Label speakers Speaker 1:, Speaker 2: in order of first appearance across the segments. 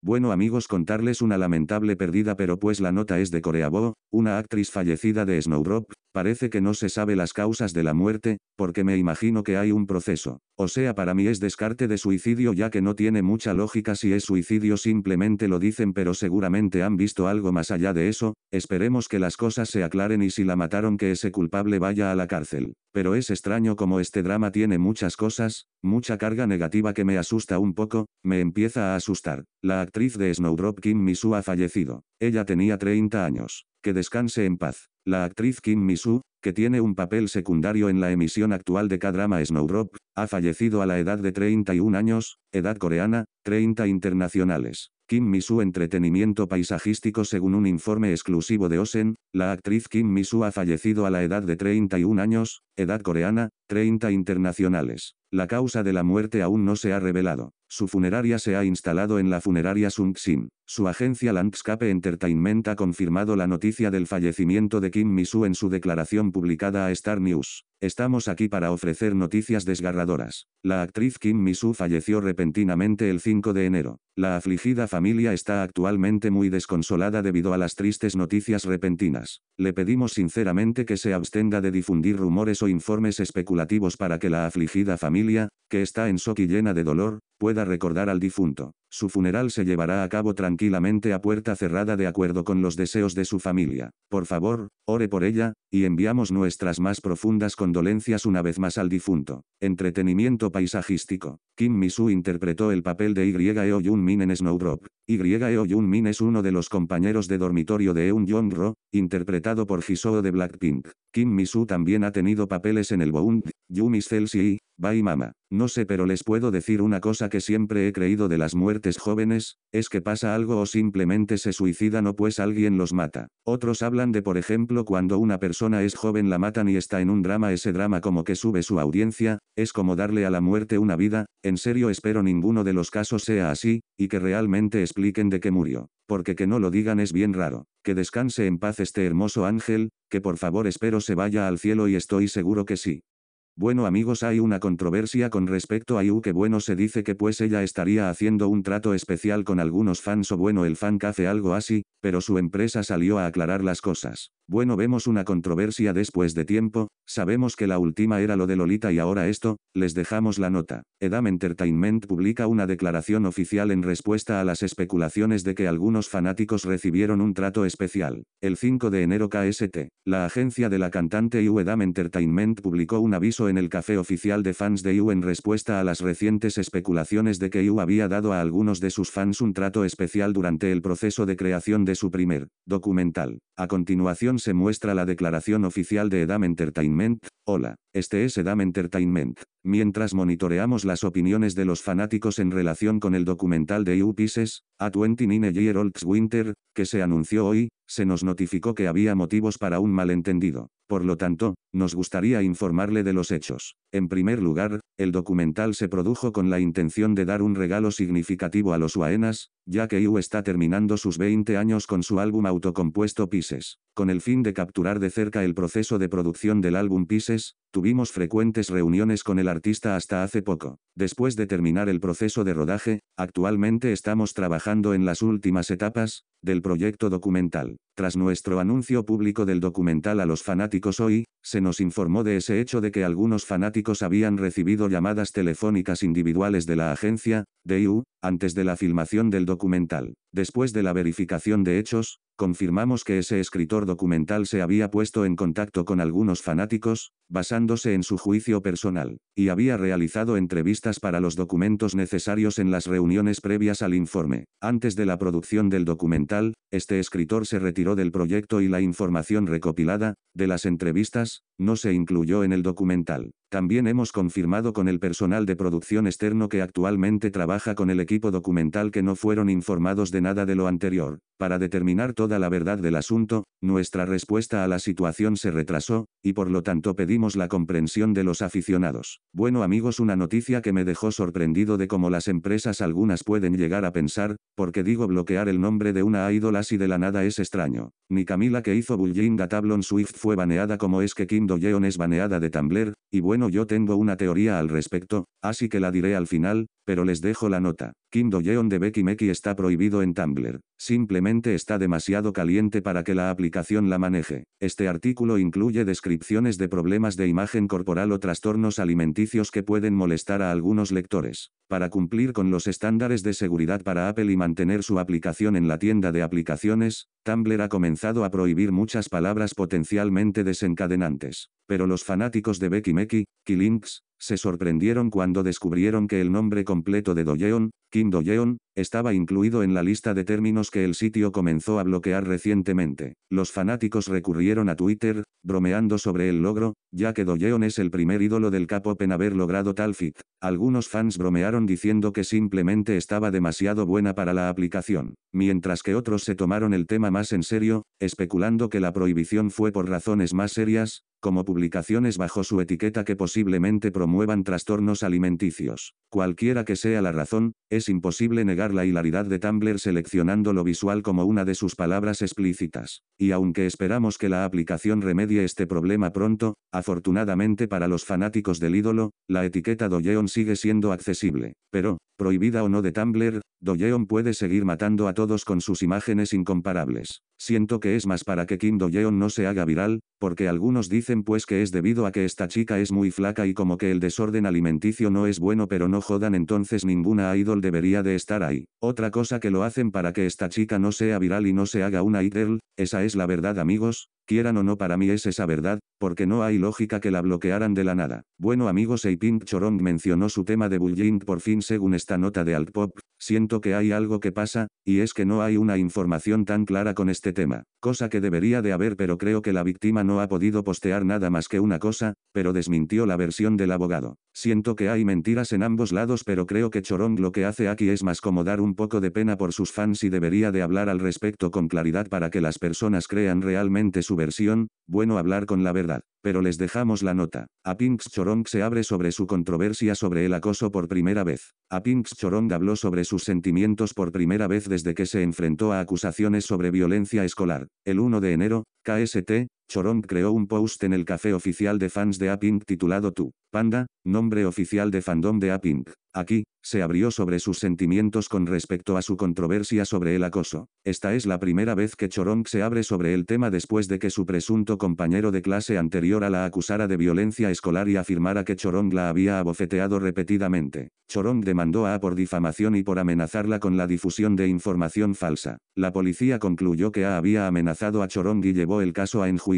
Speaker 1: Bueno amigos contarles una lamentable pérdida pero pues la nota es de Corea Bo, una actriz fallecida de Snowdrop, parece que no se sabe las causas de la muerte, porque me imagino que hay un proceso. O sea para mí es descarte de suicidio ya que no tiene mucha lógica si es suicidio simplemente lo dicen pero seguramente han visto algo más allá de eso, esperemos que las cosas se aclaren y si la mataron que ese culpable vaya a la cárcel. Pero es extraño como este drama tiene muchas cosas, Mucha carga negativa que me asusta un poco, me empieza a asustar. La actriz de Snowdrop Kim Misu ha fallecido. Ella tenía 30 años. Que descanse en paz. La actriz Kim Misu, que tiene un papel secundario en la emisión actual de K-drama Snowdrop, ha fallecido a la edad de 31 años, edad coreana, 30 internacionales. Kim Misu Entretenimiento Paisajístico Según un informe exclusivo de Osen, la actriz Kim Misu ha fallecido a la edad de 31 años, edad coreana, 30 internacionales. La causa de la muerte aún no se ha revelado. Su funeraria se ha instalado en la funeraria Sung Sim. Su agencia Landscape Entertainment ha confirmado la noticia del fallecimiento de Kim Misu en su declaración publicada a Star News. Estamos aquí para ofrecer noticias desgarradoras. La actriz Kim Misu falleció repentinamente el 5 de enero. La afligida familia está actualmente muy desconsolada debido a las tristes noticias repentinas. Le pedimos sinceramente que se abstenga de difundir rumores o informes especulativos para que la afligida familia, que está en shock y llena de dolor, pueda recordar al difunto. Su funeral se llevará a cabo tranquilamente a puerta cerrada de acuerdo con los deseos de su familia. Por favor, Ore por ella, y enviamos nuestras más profundas condolencias una vez más al difunto. Entretenimiento paisajístico. Kim Misu interpretó el papel de Y.E.O. Yun Min en Snowdrop. Y.E.O. Yun Min es uno de los compañeros de dormitorio de Eun Jong-ro, interpretado por Jisoo de Blackpink. Kim Misu también ha tenido papeles en el Bound, Yumi, Celsi y Bye Mama. No sé pero les puedo decir una cosa que siempre he creído de las muertes jóvenes, es que pasa algo o simplemente se suicidan o pues alguien los mata. Otros hablan de por ejemplo cuando una persona es joven la matan y está en un drama ese drama como que sube su audiencia, es como darle a la muerte una vida, en serio espero ninguno de los casos sea así, y que realmente expliquen de qué murió, porque que no lo digan es bien raro, que descanse en paz este hermoso ángel, que por favor espero se vaya al cielo y estoy seguro que sí. Bueno amigos hay una controversia con respecto a Yu que bueno se dice que pues ella estaría haciendo un trato especial con algunos fans o bueno el fan hace algo así, pero su empresa salió a aclarar las cosas. Bueno vemos una controversia después de tiempo, sabemos que la última era lo de Lolita y ahora esto, les dejamos la nota. Edam Entertainment publica una declaración oficial en respuesta a las especulaciones de que algunos fanáticos recibieron un trato especial. El 5 de enero KST, la agencia de la cantante IU Edam Entertainment publicó un aviso en el café oficial de fans de IU en respuesta a las recientes especulaciones de que IU había dado a algunos de sus fans un trato especial durante el proceso de creación de su primer documental. A continuación se muestra la declaración oficial de Edam Entertainment, hola, este es Edam Entertainment, Mientras monitoreamos las opiniones de los fanáticos en relación con el documental de u Pieces, A 29 Year Old's Winter, que se anunció hoy, se nos notificó que había motivos para un malentendido. Por lo tanto, nos gustaría informarle de los hechos. En primer lugar, el documental se produjo con la intención de dar un regalo significativo a los UAENAS, ya que U está terminando sus 20 años con su álbum autocompuesto Pieces. Con el fin de capturar de cerca el proceso de producción del álbum Pieces, Tuvimos frecuentes reuniones con el artista hasta hace poco. Después de terminar el proceso de rodaje, actualmente estamos trabajando en las últimas etapas del proyecto documental. Tras nuestro anuncio público del documental a los fanáticos hoy, se nos informó de ese hecho de que algunos fanáticos habían recibido llamadas telefónicas individuales de la agencia, DIU, antes de la filmación del documental. Después de la verificación de hechos, confirmamos que ese escritor documental se había puesto en contacto con algunos fanáticos, basándose en su juicio personal, y había realizado entrevistas para los documentos necesarios en las reuniones previas al informe. Antes de la producción del documental, este escritor se retiró del proyecto y la información recopilada, de las entrevistas, no se incluyó en el documental. También hemos confirmado con el personal de producción externo que actualmente trabaja con el equipo documental que no fueron informados de nada de lo anterior. Para determinar toda la verdad del asunto, nuestra respuesta a la situación se retrasó, y por lo tanto pedimos la comprensión de los aficionados. Bueno amigos, una noticia que me dejó sorprendido de cómo las empresas algunas pueden llegar a pensar, porque digo bloquear el nombre de una ídola así de la nada es extraño. Ni Camila que hizo bullying a Tablon Swift fue baneada como es que Kim Doyeon es baneada de Tumblr, y bueno yo tengo una teoría al respecto, así que la diré al final, pero les dejo la nota. Kim de Becky Meki está prohibido en Tumblr. Simplemente está demasiado caliente para que la aplicación la maneje. Este artículo incluye descripciones de problemas de imagen corporal o trastornos alimenticios que pueden molestar a algunos lectores. Para cumplir con los estándares de seguridad para Apple y mantener su aplicación en la tienda de aplicaciones, Tumblr ha comenzado a prohibir muchas palabras potencialmente desencadenantes pero los fanáticos de Becky Meki, Kilinks, se sorprendieron cuando descubrieron que el nombre completo de Doyeon, Kim Doyeon, estaba incluido en la lista de términos que el sitio comenzó a bloquear recientemente. Los fanáticos recurrieron a Twitter, bromeando sobre el logro, ya que Doyeon es el primer ídolo del K-pop en haber logrado tal fit. Algunos fans bromearon diciendo que simplemente estaba demasiado buena para la aplicación, mientras que otros se tomaron el tema más en serio, especulando que la prohibición fue por razones más serias, como publicaciones bajo su etiqueta que posiblemente promuevan trastornos alimenticios. Cualquiera que sea la razón, es imposible negar la hilaridad de Tumblr seleccionando lo visual como una de sus palabras explícitas. Y aunque esperamos que la aplicación remedie este problema pronto, afortunadamente para los fanáticos del ídolo, la etiqueta Doyeon sigue siendo accesible. Pero, prohibida o no de Tumblr, Doyeon puede seguir matando a todos con sus imágenes incomparables. Siento que es más para que Kim Doyeon no se haga viral, porque algunos dicen pues que es debido a que esta chica es muy flaca y como que el desorden alimenticio no es bueno pero no jodan entonces ninguna idol debería de estar ahí. Otra cosa que lo hacen para que esta chica no sea viral y no se haga una idol, esa es la verdad amigos, quieran o no para mí es esa verdad, porque no hay lógica que la bloquearan de la nada. Bueno amigos Pink Chorong mencionó su tema de bullying por fin según esta nota de Altpop, Siento que hay algo que pasa, y es que no hay una información tan clara con este tema, cosa que debería de haber pero creo que la víctima no ha podido postear nada más que una cosa, pero desmintió la versión del abogado. Siento que hay mentiras en ambos lados pero creo que Chorong lo que hace aquí es más como dar un poco de pena por sus fans y debería de hablar al respecto con claridad para que las personas crean realmente su versión, bueno hablar con la verdad pero les dejamos la nota. A Pinks Chorong se abre sobre su controversia sobre el acoso por primera vez. A Pinks Chorong habló sobre sus sentimientos por primera vez desde que se enfrentó a acusaciones sobre violencia escolar. El 1 de enero, KST, Chorong creó un post en el café oficial de fans de A Pink titulado Tu, Panda, nombre oficial de fandom de A Pink. Aquí, se abrió sobre sus sentimientos con respecto a su controversia sobre el acoso. Esta es la primera vez que Chorong se abre sobre el tema después de que su presunto compañero de clase anterior a la acusara de violencia escolar y afirmara que Chorong la había abofeteado repetidamente. Chorong demandó a A por difamación y por amenazarla con la difusión de información falsa. La policía concluyó que A había amenazado a Chorong y llevó el caso a enjuiciamiento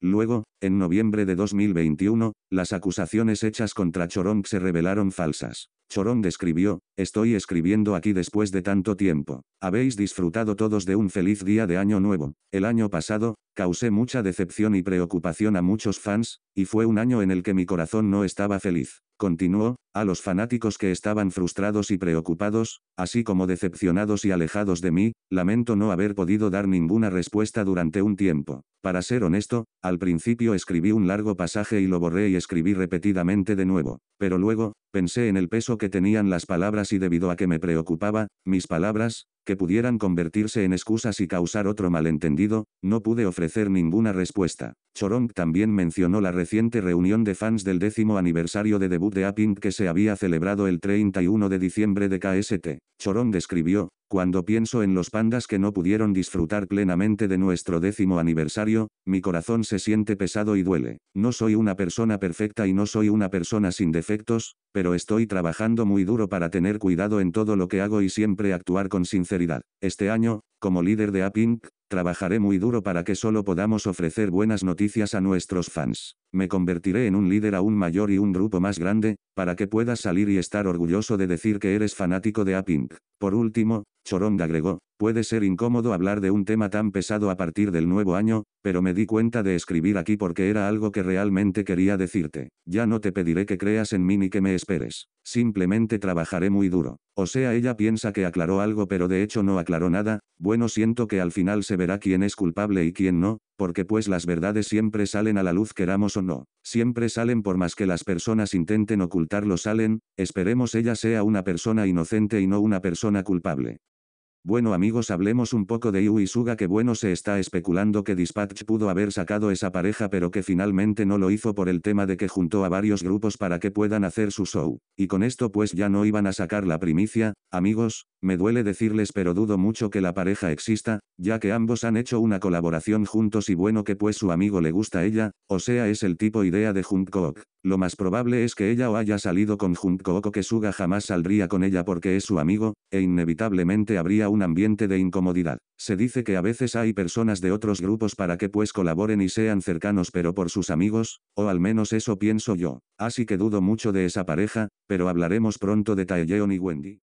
Speaker 1: Luego, en noviembre de 2021, las acusaciones hechas contra Chorón se revelaron falsas. Chorón describió, estoy escribiendo aquí después de tanto tiempo. Habéis disfrutado todos de un feliz día de año nuevo. El año pasado, causé mucha decepción y preocupación a muchos fans, y fue un año en el que mi corazón no estaba feliz. Continuó, a los fanáticos que estaban frustrados y preocupados, así como decepcionados y alejados de mí, lamento no haber podido dar ninguna respuesta durante un tiempo. Para ser honesto, al principio escribí un largo pasaje y lo borré y escribí repetidamente de nuevo. Pero luego, pensé en el peso que tenían las palabras y debido a que me preocupaba, mis palabras, que pudieran convertirse en excusas y causar otro malentendido, no pude ofrecer ninguna respuesta. Chorong también mencionó la reciente reunión de fans del décimo aniversario de debut de Apink que se había celebrado el 31 de diciembre de KST, Chorón describió, cuando pienso en los pandas que no pudieron disfrutar plenamente de nuestro décimo aniversario, mi corazón se siente pesado y duele. No soy una persona perfecta y no soy una persona sin defectos, pero estoy trabajando muy duro para tener cuidado en todo lo que hago y siempre actuar con sinceridad. Este año, como líder de Apink, trabajaré muy duro para que solo podamos ofrecer buenas noticias a nuestros fans. Me convertiré en un líder aún mayor y un grupo más grande, para que puedas salir y estar orgulloso de decir que eres fanático de Apink. Por último, Chorong agregó, puede ser incómodo hablar de un tema tan pesado a partir del nuevo año, pero me di cuenta de escribir aquí porque era algo que realmente quería decirte. Ya no te pediré que creas en mí ni que me esperes. Simplemente trabajaré muy duro. O sea, ella piensa que aclaró algo pero de hecho no aclaró nada, bueno siento que al final se verá quién es culpable y quién no, porque pues las verdades siempre salen a la luz queramos o no, siempre salen por más que las personas intenten ocultarlo salen, esperemos ella sea una persona inocente y no una persona culpable. Bueno amigos hablemos un poco de Yu y Suga que bueno se está especulando que Dispatch pudo haber sacado esa pareja pero que finalmente no lo hizo por el tema de que juntó a varios grupos para que puedan hacer su show, y con esto pues ya no iban a sacar la primicia, amigos, me duele decirles pero dudo mucho que la pareja exista, ya que ambos han hecho una colaboración juntos y bueno que pues su amigo le gusta ella, o sea es el tipo idea de Jungkook. Lo más probable es que ella o haya salido con Jungkook o que Suga jamás saldría con ella porque es su amigo, e inevitablemente habría un ambiente de incomodidad. Se dice que a veces hay personas de otros grupos para que pues colaboren y sean cercanos pero por sus amigos, o al menos eso pienso yo. Así que dudo mucho de esa pareja, pero hablaremos pronto de Taeyeon y Wendy.